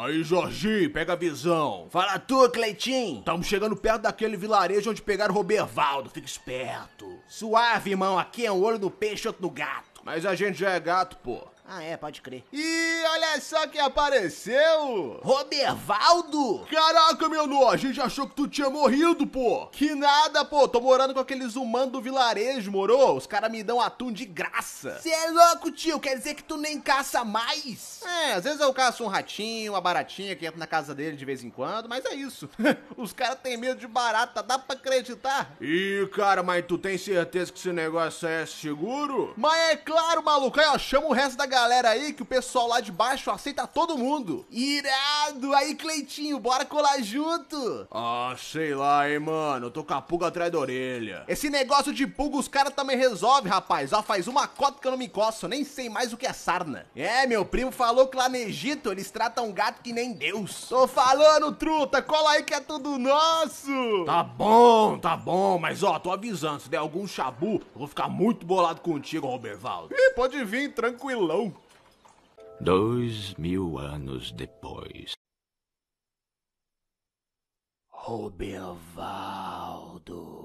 Aí, Jorginho, pega a visão. Fala tu, Cleitinho. Estamos chegando perto daquele vilarejo onde pegaram o Robervaldo. Fica esperto. Suave, irmão. Aqui é um olho no peixe, outro no gato. Mas a gente já é gato, pô. Ah, é, pode crer. E olha só quem apareceu! Robervaldo! Caraca, meu nu, a gente achou que tu tinha morrido, pô! Que nada, pô, tô morando com aqueles humanos do vilarejo, moro? Os caras me dão atum de graça. Cê é louco, tio, quer dizer que tu nem caça mais? É, às vezes eu caço um ratinho, uma baratinha que entra na casa dele de vez em quando, mas é isso. Os caras têm medo de barata, dá pra acreditar? Ih, cara, mas tu tem certeza que esse negócio aí é seguro? Mas é claro, maluco, aí ó, chama o resto da galera galera aí que o pessoal lá de baixo aceita todo mundo. Irado! Aí, Cleitinho, bora colar junto! Ah, sei lá, hein, mano. Eu tô com a pulga atrás da orelha. Esse negócio de pulga os caras também resolve, rapaz. Ó, faz uma cota que eu não me encosto. Eu nem sei mais o que é sarna. É, meu primo falou que lá no Egito eles tratam gato que nem Deus. Tô falando, truta. Cola aí que é tudo nosso. Tá bom, tá bom. Mas, ó, tô avisando. Se der algum chabu, eu vou ficar muito bolado contigo, Roberval. Ih, pode vir, tranquilão. Dois mil anos depois. Robervaldo.